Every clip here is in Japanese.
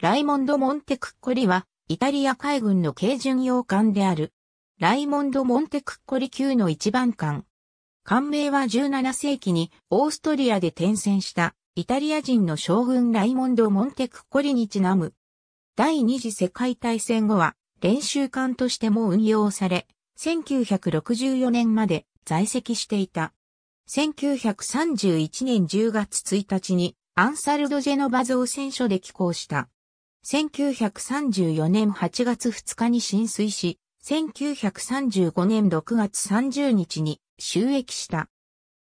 ライモンド・モンテクッコリは、イタリア海軍の軽巡洋艦である。ライモンド・モンテクッコリ級の一番艦。艦名は17世紀にオーストリアで転戦したイタリア人の将軍ライモンド・モンテクッコリにちなむ。第二次世界大戦後は練習艦としても運用され、1964年まで在籍していた。1931年10月1日にアンサルド・ジェノバ造船所で寄港した。1934年8月2日に浸水し、1935年6月30日に収益した。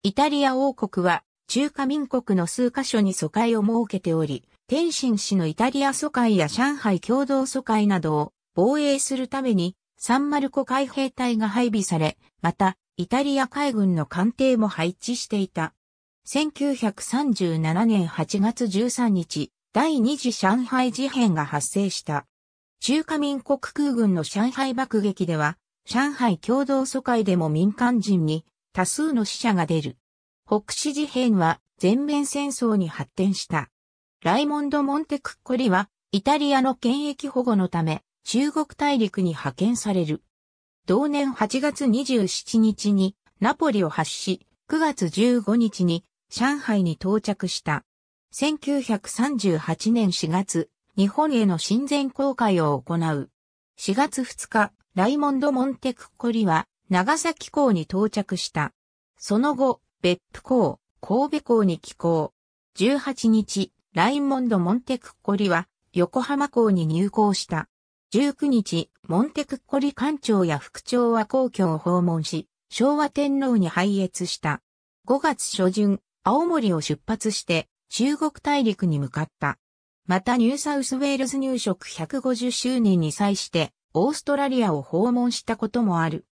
イタリア王国は中華民国の数カ所に疎開を設けており、天津市のイタリア疎開や上海共同疎開などを防衛するためにサンマルコ海兵隊が配備され、またイタリア海軍の艦艇も配置していた。1937年8月13日、第二次上海事変が発生した。中華民国空軍の上海爆撃では、上海共同疎開でも民間人に多数の死者が出る。北市事変は全面戦争に発展した。ライモンド・モンテクッコリは、イタリアの権益保護のため、中国大陸に派遣される。同年8月27日にナポリを発し、9月15日に上海に到着した。1938年4月、日本への親善公開を行う。4月2日、ライモンド・モンテクッコリは、長崎港に到着した。その後、別府港、神戸港に寄港。18日、ライモンド・モンテクッコリは、横浜港に入港した。19日、モンテクッコリ艦長や副長は皇居を訪問し、昭和天皇に拝謁した。5月初旬、青森を出発して、中国大陸に向かった。またニューサウスウェールズ入植150周年に際してオーストラリアを訪問したこともある。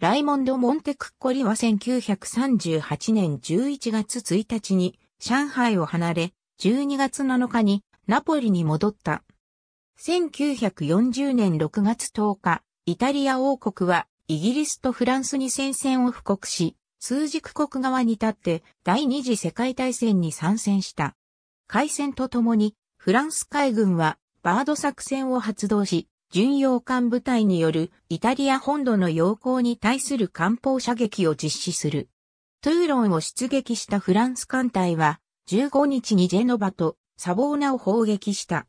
ライモンド・モンテクッコリは1938年11月1日に上海を離れ、12月7日にナポリに戻った。1940年6月10日、イタリア王国はイギリスとフランスに戦線を布告し、枢軸国側に立って第二次世界大戦に参戦した。開戦とともにフランス海軍はバード作戦を発動し、巡洋艦部隊によるイタリア本土の要攻に対する艦砲射撃を実施する。トゥーロンを出撃したフランス艦隊は15日にジェノバとサボーナを砲撃した。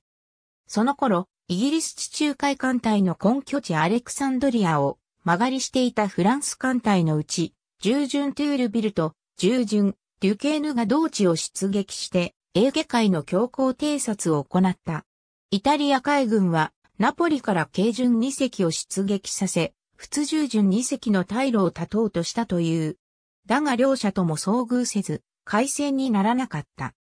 その頃、イギリス地中海艦隊の根拠地アレクサンドリアを曲がりしていたフランス艦隊のうち従順トゥールビルと従順デュケーヌが同地を出撃してエーゲ海の強行偵察を行った。イタリア海軍はナポリから軽巡2隻を出撃させ、普通従順2隻の退路を断とうとしたという。だが両者とも遭遇せず、海戦にならなかった。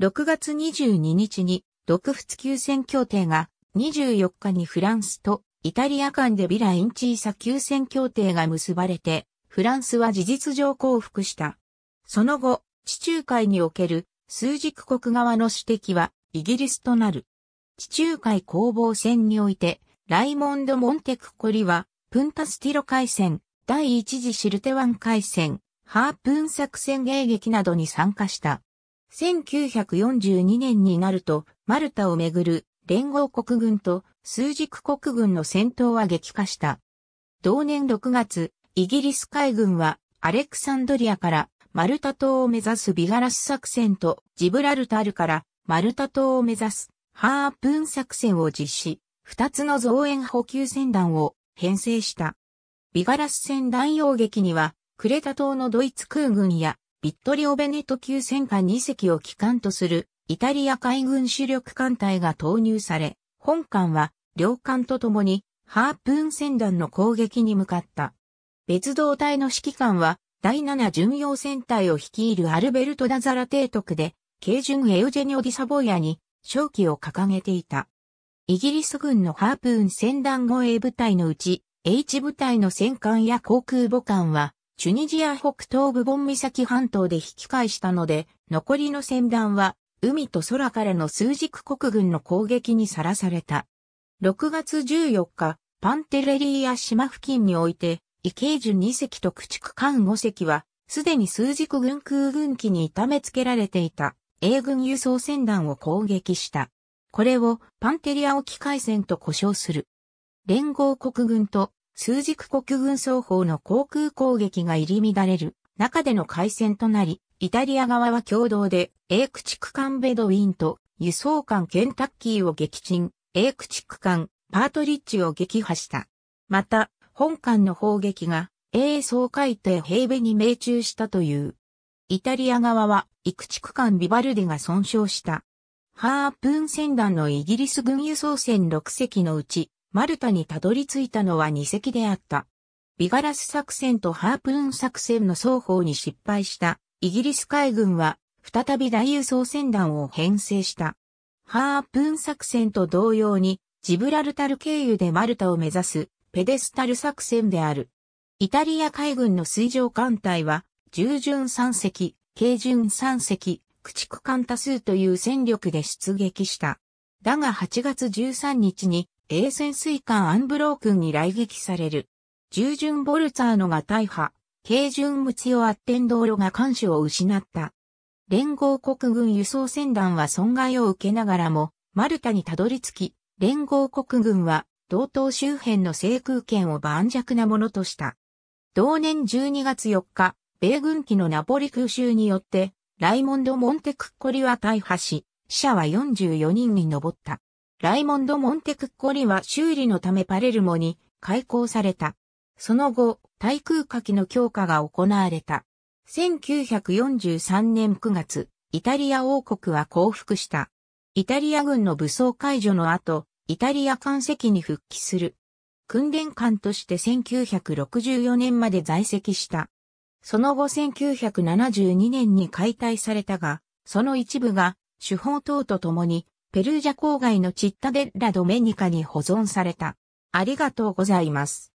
6月22日に、独仏休戦協定が、24日にフランスとイタリア間でビラインチーサ休戦協定が結ばれて、フランスは事実上降伏した。その後、地中海における数軸国側の指摘はイギリスとなる。地中海攻防戦において、ライモンド・モンテクコリは、プンタスティロ海戦、第一次シルテワン海戦、ハープーン作戦迎撃などに参加した。1942年になると、マルタをめぐる連合国軍と数軸国軍の戦闘は激化した。同年6月、イギリス海軍はアレクサンドリアからマルタ島を目指すビガラス作戦とジブラルタルからマルタ島を目指すハープーン作戦を実施、二つの増援補給船団を編成した。ビガラス船団用劇には、クレタ島のドイツ空軍やビットリオベネト級戦艦2隻を機関とするイタリア海軍主力艦隊が投入され、本艦は両艦とともにハープーン船団の攻撃に向かった。別動隊の指揮官は、第7巡洋戦隊を率いるアルベルト・ダザラ提督で、軽巡エウジェニオ・ディサボイアに勝機を掲げていた。イギリス軍のハープーン戦団護衛部隊のうち、H 部隊の戦艦や航空母艦は、チュニジア北東部ボン岬半島で引き返したので、残りの戦団は、海と空からの数軸国軍の攻撃にさらされた。6月14日、パンテレリーア島付近において、異形樹2隻と駆逐艦5隻は、すでに数軸軍空軍機に痛めつけられていた英軍輸送船団を攻撃した。これをパンテリア沖海戦と呼称する。連合国軍と数軸国軍双方の航空攻撃が入り乱れる中での海戦となり、イタリア側は共同で英駆逐艦ベドウィンと輸送艦ケンタッキーを撃沈、英駆逐艦パートリッジを撃破した。また、本艦の砲撃が英総海底平米に命中したという。イタリア側は、幾地区間ビバルデが損傷した。ハープーン船団のイギリス軍輸送船6隻のうち、マルタにたどり着いたのは2隻であった。ビガラス作戦とハープーン作戦の双方に失敗したイギリス海軍は再び大輸送船団を編成した。ハープーン作戦と同様にジブラルタル経由でマルタを目指すペデスタル作戦である。イタリア海軍の水上艦隊は、従順3隻、軽巡3隻、駆逐艦多数という戦力で出撃した。だが8月13日に、英潜水艦アンブロー君に来撃される。従順ボルツァーノが大破、軽巡ムツヨアッテン道路が艦首を失った。連合国軍輸送船団は損害を受けながらも、マルタにたどり着き、連合国軍は道東周辺の制空権を盤石なものとした。同年12月4日、米軍機のナポリ空襲によって、ライモンド・モンテクッコリは大破し、死者は44人に上った。ライモンド・モンテクッコリは修理のためパレルモに開港された。その後、対空火器の強化が行われた。1943年9月、イタリア王国は降伏した。イタリア軍の武装解除の後、イタリア艦籍に復帰する。訓練艦として1964年まで在籍した。その後1972年に解体されたが、その一部が手法等とともにペルージャ郊外のチッタデッラドメニカに保存された。ありがとうございます。